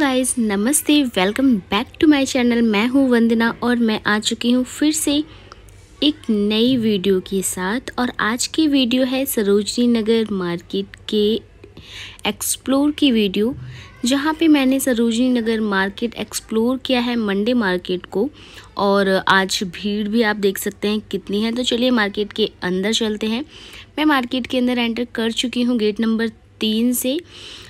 guys नमस्ते welcome back to my channel मैं हूं वंदना और मैं आ चुकी हूं फिर से एक नई वीडियो के साथ और आज की वीडियो है सरोजनी नगर मार्केट के एक्सप्लोर की वीडियो जहाँ पे मैंने सरोजनी नगर मार्केट एक्सप्लोर किया है मंडे मार्केट को और आज भीड़ भी आप देख सकते हैं कितनी है तो चलिए मार्केट के अंदर चलते हैं मैं मार्केट के अंदर एंटर कर चुकी हूँ गेट नंबर तीन से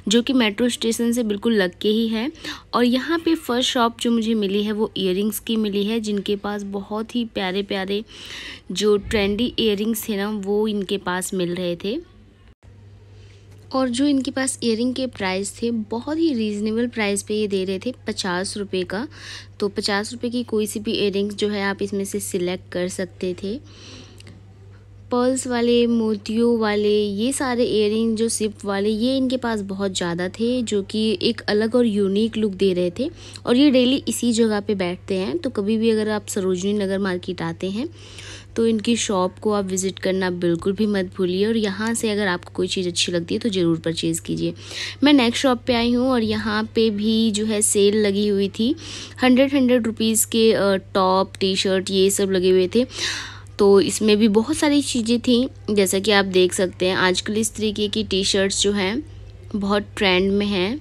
जो कि मेट्रो स्टेशन से बिल्कुल लग के ही है और यहाँ पे फर्स्ट शॉप जो मुझे मिली है वो इयरिंग्स की मिली है जिनके पास बहुत ही प्यारे प्यारे जो ट्रेंडी इयर थे ना वो इनके पास मिल रहे थे और जो इनके पास इयरिंग के प्राइस थे बहुत ही रीज़नेबल प्राइस पे ये दे रहे थे पचास रुपये का तो पचास रुपये की कोई सी भी इयरिंग्स जो है आप इसमें से सिलेक्ट कर सकते थे पर्ल्स वाले मोतियों वाले ये सारे इयर जो सिप वाले ये इनके पास बहुत ज़्यादा थे जो कि एक अलग और यूनिक लुक दे रहे थे और ये डेली इसी जगह पे बैठते हैं तो कभी भी अगर आप सरोजनी नगर मार्केट आते हैं तो इनकी शॉप को आप विज़िट करना बिल्कुल भी मत भूलिए और यहाँ से अगर आपको कोई चीज़ अच्छी लगती है तो ज़रूर परचेज़ कीजिए मैं नेक्स्ट शॉप पे आई हूँ और यहाँ पे भी जो है सेल लगी हुई थी हंड्रेड हंड्रेड रुपीज़ के टॉप टी शर्ट ये सब लगे हुए थे तो इसमें भी बहुत सारी चीज़ें थी जैसा कि आप देख सकते हैं आजकल इस तरीके की टी शर्ट्स जो हैं बहुत ट्रेंड में हैं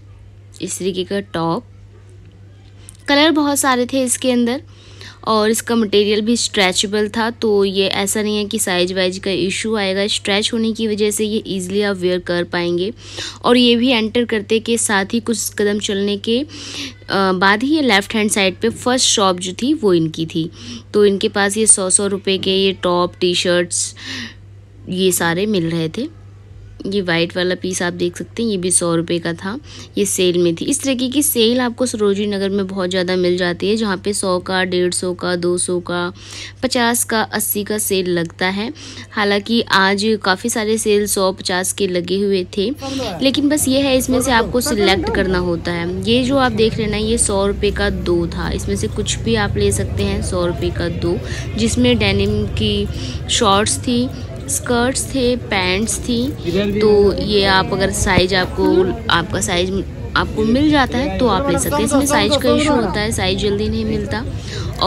इस तरीके का टॉप कलर बहुत सारे थे इसके अंदर और इसका मटेरियल भी स्ट्रेचेबल था तो ये ऐसा नहीं है कि साइज वाइज का इशू आएगा स्ट्रेच होने की वजह से ये ईजिली आप वेयर कर पाएंगे और ये भी एंटर करते के साथ ही कुछ कदम चलने के बाद ही ये लेफ़्ट हैंड साइड पे फर्स्ट शॉप जो थी वो इनकी थी तो इनके पास ये सौ सौ रुपये के ये टॉप टी शर्ट्स ये सारे मिल रहे थे ये वाइट वाला पीस आप देख सकते हैं ये भी सौ रुपये का था ये सेल में थी इस तरीके की सेल आपको सरोजनी नगर में बहुत ज़्यादा मिल जाती है जहाँ पे सौ का डेढ़ सौ का दो सौ का पचास का अस्सी का सेल लगता है हालांकि आज काफ़ी सारे सेल सौ पचास के लगे हुए थे लेकिन बस ये है इसमें से आपको सिलेक्ट करना होता है ये जो आप देख रहे ना ये सौ रुपये का दो था इसमें से कुछ भी आप ले सकते हैं सौ रुपये का दो जिसमें डेनिम की शॉर्ट्स थी स्कर्ट्स थे पैंट्स थी तो ये आप अगर साइज आपको आपका साइज आपको मिल जाता है तो आप ले सकते हैं इसमें साइज का इशू होता है साइज जल्दी नहीं मिलता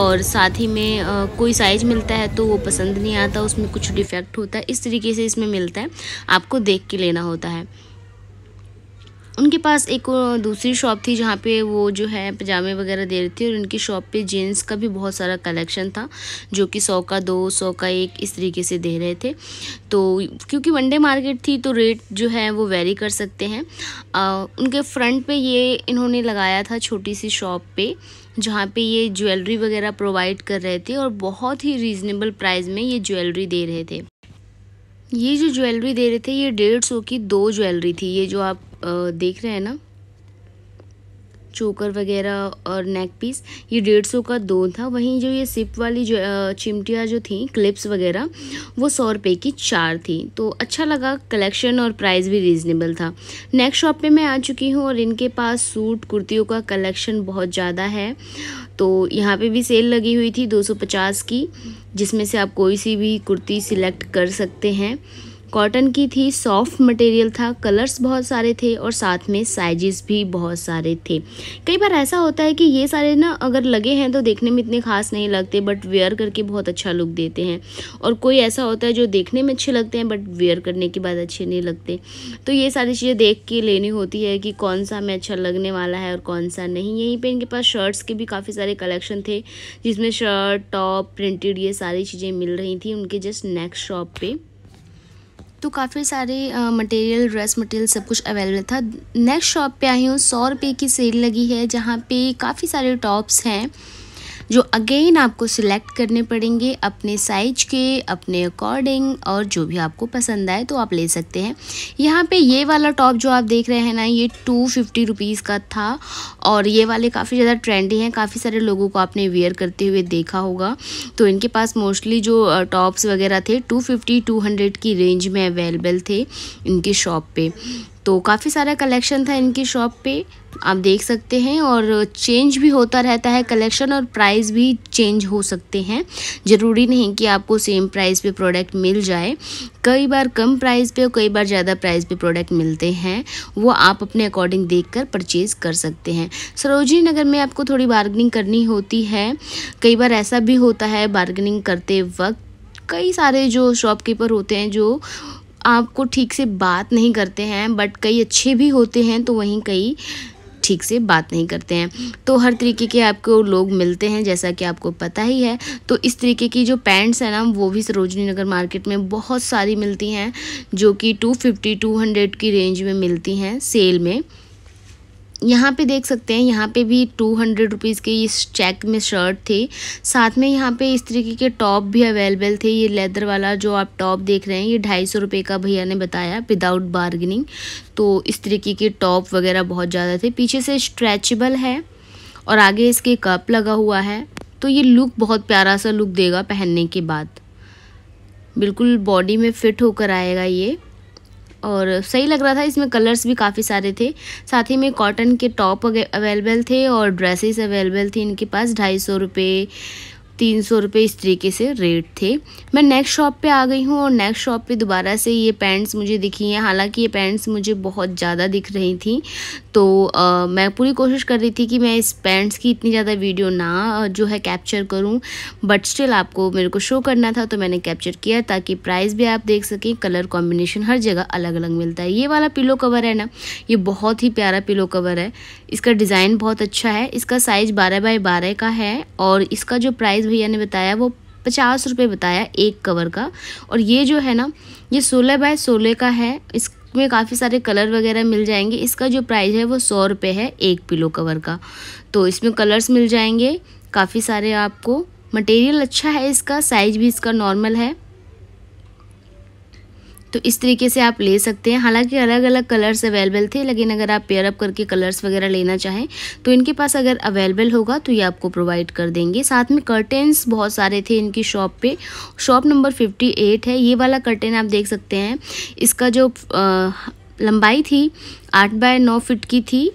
और साथ ही में आ, कोई साइज मिलता है तो वो पसंद नहीं आता उसमें कुछ डिफेक्ट होता है इस तरीके से इसमें मिलता है आपको देख के लेना होता है उनके पास एक दूसरी शॉप थी जहाँ पे वो जो है पजामे वगैरह दे रही थी और उनकी शॉप पे जीन्स का भी बहुत सारा कलेक्शन था जो कि सौ का दो सौ का एक इस तरीके से दे रहे थे तो क्योंकि वनडे मार्केट थी तो रेट जो है वो वेरी कर सकते हैं आ, उनके फ्रंट पे ये इन्होंने लगाया था छोटी सी शॉप पे जहाँ पे ये ज्वेलरी वगैरह प्रोवाइड कर रहे थे और बहुत ही रिजनेबल प्राइस में ये ज्वेलरी दे रहे थे ये जो ज्वेलरी दे रहे थे ये डेढ़ सौ की दो ज्वेलरी थी ये जो आप देख रहे हैं ना चोकर वगैरह और नेक पीस ये डेढ़ सौ का दो था वहीं जो ये सिप वाली जो चिमटियाँ जो थी क्लिप्स वगैरह वो सौ रुपये की चार थी तो अच्छा लगा कलेक्शन और प्राइस भी रीज़नेबल था नेक्स्ट शॉप पे मैं आ चुकी हूँ और इनके पास सूट कुर्तियों का कलेक्शन बहुत ज़्यादा है तो यहाँ पे भी सेल लगी हुई थी दो की जिसमें से आप कोई सी भी कुर्ती सिलेक्ट कर सकते हैं कॉटन की थी सॉफ्ट मटेरियल था कलर्स बहुत सारे थे और साथ में साइजेस भी बहुत सारे थे कई बार ऐसा होता है कि ये सारे ना अगर लगे हैं तो देखने में इतने खास नहीं लगते बट वेयर करके बहुत अच्छा लुक देते हैं और कोई ऐसा होता है जो देखने में अच्छे लगते हैं बट वेयर करने के बाद अच्छे नहीं लगते तो ये सारी चीज़ें देख के लेनी होती है कि कौन सा हमें अच्छा लगने वाला है और कौन सा नहीं यहीं पर इनके पास शर्ट्स के भी काफ़ी सारे कलेक्शन थे जिसमें शर्ट टॉप प्रिंटेड ये सारी चीज़ें मिल रही थी उनके जस्ट नेक्स्ट शॉप पर तो काफ़ी सारे मटेरियल ड्रेस मटेरियल सब कुछ अवेलेबल था नेक्स्ट शॉप पे आई हूँ सौ रुपये की सेल लगी है जहाँ पे काफ़ी सारे टॉप्स हैं जो अगेन आपको सिलेक्ट करने पड़ेंगे अपने साइज के अपने अकॉर्डिंग और जो भी आपको पसंद आए तो आप ले सकते हैं यहाँ पे ये वाला टॉप जो आप देख रहे हैं ना ये टू फिफ्टी रुपीज़ का था और ये वाले काफ़ी ज़्यादा ट्रेंडी हैं काफ़ी सारे लोगों को आपने वेयर करते हुए देखा होगा तो इनके पास मोस्टली जो टॉप्स वगैरह थे टू फिफ्टी टू हंड्रेड की रेंज में अवेलेबल थे इनके शॉप पर तो काफ़ी सारा कलेक्शन था इनकी शॉप पे आप देख सकते हैं और चेंज भी होता रहता है कलेक्शन और प्राइस भी चेंज हो सकते हैं ज़रूरी नहीं कि आपको सेम प्राइस पे प्रोडक्ट मिल जाए कई बार कम प्राइस पे और कई बार ज़्यादा प्राइस पे प्रोडक्ट मिलते हैं वो आप अपने अकॉर्डिंग देखकर परचेज़ कर सकते हैं सरोजी नगर में आपको थोड़ी बार्गनिंग करनी होती है कई बार ऐसा भी होता है बार्गनिंग करते वक्त कई सारे जो शॉपकीपर होते हैं जो आपको ठीक से बात नहीं करते हैं बट कई अच्छे भी होते हैं तो वहीं कई ठीक से बात नहीं करते हैं तो हर तरीके के आपको लोग मिलते हैं जैसा कि आपको पता ही है तो इस तरीके की जो पैंट्स हैं ना वो भी सरोजनी नगर मार्केट में बहुत सारी मिलती हैं जो कि टू फिफ्टी टू हंड्रेड की रेंज में मिलती हैं सेल में यहाँ पे देख सकते हैं यहाँ पे भी टू हंड्रेड रुपीज़ के इस चेक में शर्ट थे साथ में यहाँ पे इस तरीके के टॉप भी अवेलेबल थे ये लेदर वाला जो आप टॉप देख रहे हैं ये ढाई सौ रुपये का भैया ने बताया विदाउट बार्गनिंग तो इस तरीके के टॉप वगैरह बहुत ज़्यादा थे पीछे से स्ट्रेचबल है और आगे इसके कप लगा हुआ है तो ये लुक बहुत प्यारा सा लुक देगा पहनने के बाद बिल्कुल बॉडी में फिट होकर आएगा ये और सही लग रहा था इसमें कलर्स भी काफ़ी सारे थे साथ ही में कॉटन के टॉप अवेलेबल थे और ड्रेसेस अवेलेबल थी इनके पास ढाई सौ रुपये तीन सौ रुपये इस तरीके से रेट थे मैं नेक्स्ट शॉप पे आ गई हूँ और नेक्स्ट शॉप पे दोबारा से ये पैंट्स मुझे दिखी हैं हालांकि ये पैंट्स मुझे बहुत ज़्यादा दिख रही थी तो आ, मैं पूरी कोशिश कर रही थी कि मैं इस पैंट्स की इतनी ज़्यादा वीडियो ना जो है कैप्चर करूँ बट स्टिल आपको मेरे को शो करना था तो मैंने कैप्चर किया ताकि प्राइस भी आप देख सकें कलर कॉम्बिनेशन हर जगह अलग अलग मिलता है ये वाला पिलो कवर है ना ये बहुत ही प्यारा पिलो कवर है इसका डिज़ाइन बहुत अच्छा है इसका साइज़ बारह बाई बारह का है और इसका जो प्राइस भैया ने बताया वो पचास रुपये बताया एक कवर का और ये जो है ना ये सोलह बाय सोलह का है इसमें काफ़ी सारे कलर वगैरह मिल जाएंगे इसका जो प्राइस है वो सौ रुपये है एक पिलो कवर का तो इसमें कलर्स मिल जाएंगे काफ़ी सारे आपको मटेरियल अच्छा है इसका साइज भी इसका नॉर्मल है तो इस तरीके से आप ले सकते हैं हालांकि अलग अलग कलर्स अवेलेबल थे लेकिन अगर आप पेयर अप करके कलर्स वगैरह लेना चाहें तो इनके पास अगर अवेलेबल होगा तो ये आपको प्रोवाइड कर देंगे साथ में कर्टेंस बहुत सारे थे इनकी शॉप पे शॉप नंबर 58 है ये वाला कर्टेन आप देख सकते हैं इसका जो आ, लंबाई थी आठ बाय नौ फिट की थी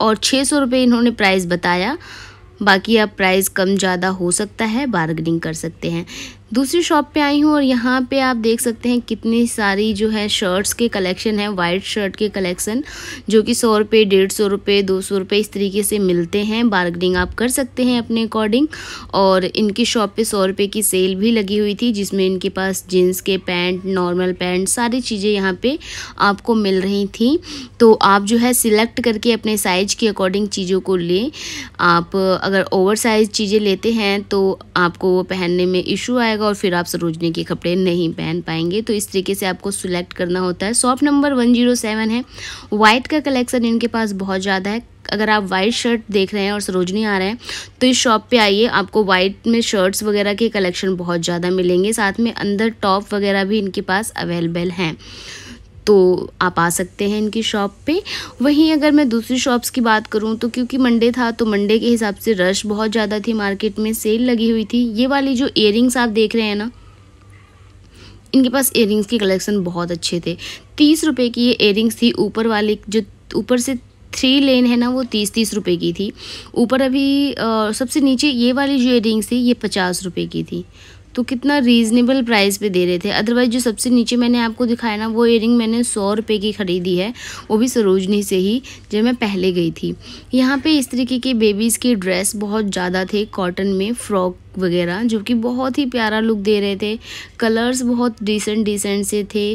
और छः सौ रुपये इन्होंने प्राइस बताया बाकी आप प्राइस कम ज़्यादा हो सकता है बार्गनिंग कर सकते हैं दूसरी शॉप पे आई हूँ और यहाँ पे आप देख सकते हैं कितनी सारी जो है शर्ट्स के कलेक्शन है वाइट शर्ट के कलेक्शन जो कि सौ रुपये डेढ़ सौ रुपये दो सौ रुपये इस तरीके से मिलते हैं बार्गनिंग आप कर सकते हैं अपने अकॉर्डिंग और इनकी शॉप पे सौ रुपये की सेल भी लगी हुई थी जिसमें इनके पास जीन्स के पैंट नॉर्मल पैंट सारी चीज़ें यहाँ पर आपको मिल रही थी तो आप जो है सिलेक्ट करके अपने साइज़ के अकॉर्डिंग चीज़ों को लें आप अगर ओवर साइज़ चीज़ें लेते हैं तो आपको वो पहनने में इशू आएगा जाएगा और फिर आप सरोजनी के कपड़े नहीं पहन पाएंगे तो इस तरीके से आपको सिलेक्ट करना होता है shop number one zero seven है वाइट का कलेक्शन इनके पास बहुत ज़्यादा है अगर आप वाइट शर्ट देख रहे हैं और सरोजनी आ रहे हैं तो इस शॉप पे आइए आपको वाइट में शर्ट्स वगैरह के कलेक्शन बहुत ज़्यादा मिलेंगे साथ में अंदर टॉप वगैरह भी इनके पास अवेलेबल हैं तो आप आ सकते हैं इनकी शॉप पे वहीं अगर मैं दूसरी शॉप्स की बात करूँ तो क्योंकि मंडे था तो मंडे के हिसाब से रश बहुत ज़्यादा थी मार्केट में सेल लगी हुई थी ये वाली जो इयर आप देख रहे हैं ना इनके पास एयरिंग्स के कलेक्शन बहुत अच्छे थे तीस रुपये की ये एयरिंग्स थी ऊपर वाले जो ऊपर से थ्री लेन है ना वो तीस तीस रुपये की थी ऊपर अभी आ, सबसे नीचे ये वाली जो एयरिंग्स थी ये पचास रुपये की थी तो कितना रीज़नेबल प्राइस पे दे रहे थे अदरवाइज़ जो सबसे नीचे मैंने आपको दिखाया ना वो इयरिंग मैंने सौ रुपये की ख़रीदी है वो भी सरोजनी से ही जब मैं पहले गई थी यहाँ पे इस तरीके के बेबीज़ के ड्रेस बहुत ज़्यादा थे कॉटन में फ्रॉक वगैरह जो कि बहुत ही प्यारा लुक दे रहे थे कलर्स बहुत डिसेंट डिसेंट से थे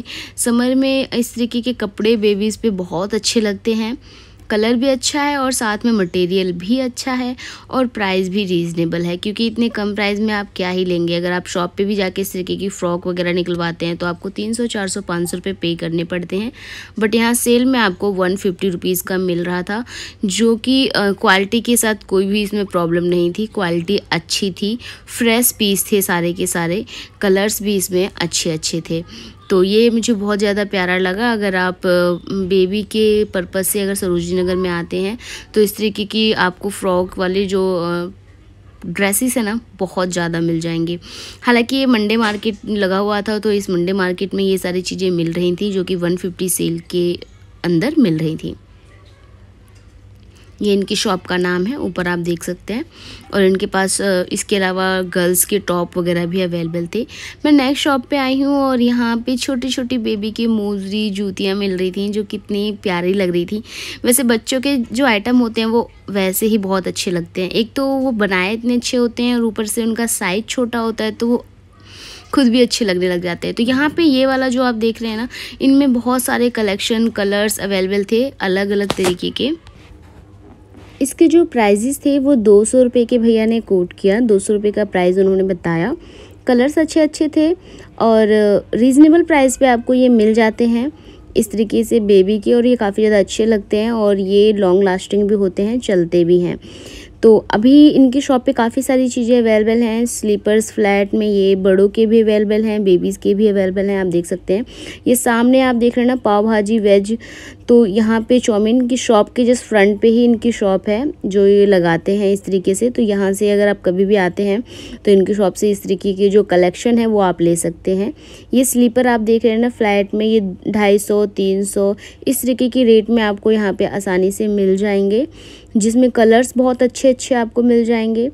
समर में इस तरीके के कपड़े बेबीज़ पर बहुत अच्छे लगते हैं कलर भी अच्छा है और साथ में मटेरियल भी अच्छा है और प्राइस भी रीज़नेबल है क्योंकि इतने कम प्राइस में आप क्या ही लेंगे अगर आप शॉप पे भी जाके इस तरीके की फ़्रॉक वगैरह निकलवाते हैं तो आपको तीन सौ चार सौ पाँच सौ रुपये पे करने पड़ते हैं बट यहाँ सेल में आपको वन फिफ्टी रुपीज़ का मिल रहा था जो कि क्वालिटी के साथ कोई भी इसमें प्रॉब्लम नहीं थी क्वालिटी अच्छी थी फ्रेश पीस थे सारे के सारे कलर्स भी इसमें अच्छे अच्छे थे तो ये मुझे बहुत ज़्यादा प्यारा लगा अगर आप बेबी के पर्पज़ से अगर सरोजनी नगर में आते हैं तो इस तरीके की आपको फ्रॉक वाले जो ड्रेसेस है ना बहुत ज़्यादा मिल जाएंगे हालांकि ये मंडे मार्केट लगा हुआ था तो इस मंडे मार्केट में ये सारी चीज़ें मिल रही थी जो कि 150 सेल के अंदर मिल रही थी ये इनकी शॉप का नाम है ऊपर आप देख सकते हैं और इनके पास इसके अलावा गर्ल्स के टॉप वगैरह भी अवेलेबल थे मैं नेक्स्ट शॉप पे आई हूँ और यहाँ पे छोटी छोटी बेबी की मोजरी जूतियाँ मिल रही थी जो कितनी प्यारी लग रही थी वैसे बच्चों के जो आइटम होते हैं वो वैसे ही बहुत अच्छे लगते हैं एक तो वो बनाए इतने अच्छे होते हैं और ऊपर से उनका साइज़ छोटा होता है तो वो खुद भी अच्छे लगने लग जाते हैं तो यहाँ पे ये वाला जो आप देख रहे हैं ना इनमें बहुत सारे कलेक्शन कलर्स अवेलेबल थे अलग अलग तरीके के इसके जो प्राइजेस थे वो दो सौ रुपये के भैया ने कोट किया दो सौ रुपये का प्राइस उन्होंने बताया कलर्स अच्छे अच्छे थे और रीज़नेबल प्राइस पे आपको ये मिल जाते हैं इस तरीके से बेबी के और ये काफ़ी ज़्यादा अच्छे लगते हैं और ये लॉन्ग लास्टिंग भी होते हैं चलते भी हैं तो अभी इनकी शॉप पे काफ़ी सारी चीज़ें अवेलेबल हैं स्लीपर्स फ्लैट में ये बड़ों के भी अवेलेबल हैं बेबीज़ के भी अवेलेबल हैं आप देख सकते हैं ये सामने आप देख रहे हैं ना पाव भाजी वेज तो यहाँ पे चौमिन की शॉप के जस्ट फ्रंट पे ही इनकी शॉप है जो ये लगाते हैं इस तरीके से तो यहाँ से अगर आप कभी भी आते हैं तो इनकी शॉप से इस तरीके की जो कलेक्शन है वो आप ले सकते हैं ये स्लीपर आप देख रहे हैं ना फ्लैट में ये ढाई सौ तीन सौ इस तरीके की रेट में आपको यहाँ पे आसानी से मिल जाएंगे जिसमें कलर्स बहुत अच्छे अच्छे आपको मिल जाएंगे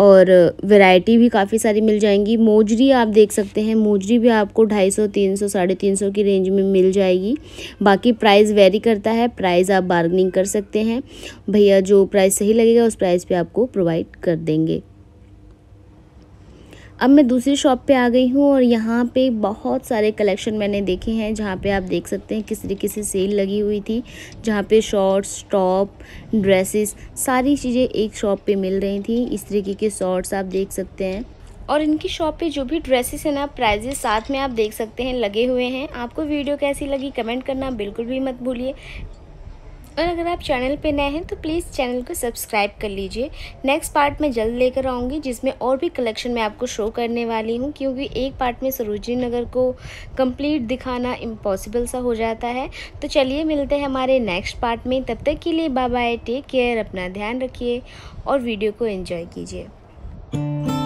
और वैरायटी भी काफ़ी सारी मिल जाएंगी मोजरी आप देख सकते हैं मोजरी भी आपको ढाई सौ तीन सौ साढ़े तीन सौ की रेंज में मिल जाएगी बाकी प्राइस वेरी करता है प्राइस आप बार्गनिंग कर सकते हैं भैया जो प्राइस सही लगेगा उस प्राइस पे आपको प्रोवाइड कर देंगे अब मैं दूसरी शॉप पे आ गई हूँ और यहाँ पे बहुत सारे कलेक्शन मैंने देखे हैं जहाँ पे आप देख सकते हैं किस तरीके से सेल लगी हुई थी जहाँ पे शॉर्ट्स टॉप ड्रेसेस सारी चीज़ें एक शॉप पे मिल रही थी इस तरीके के शॉर्ट्स आप देख सकते हैं और इनकी शॉप पे जो भी ड्रेसेस हैं ना प्राइजेस साथ में आप देख सकते हैं लगे हुए हैं आपको वीडियो कैसी लगी कमेंट करना बिल्कुल भी मत भूलिए और अगर आप चैनल पे नए हैं तो प्लीज़ चैनल को सब्सक्राइब कर लीजिए नेक्स्ट पार्ट में जल्द लेकर आऊँगी जिसमें और भी कलेक्शन मैं आपको शो करने वाली हूँ क्योंकि एक पार्ट में सरोजी नगर को कंप्लीट दिखाना इम्पॉसिबल सा हो जाता है तो चलिए मिलते हैं हमारे नेक्स्ट पार्ट में तब तक के लिए बाय बाय टेक केयर अपना ध्यान रखिए और वीडियो को इन्जॉय कीजिए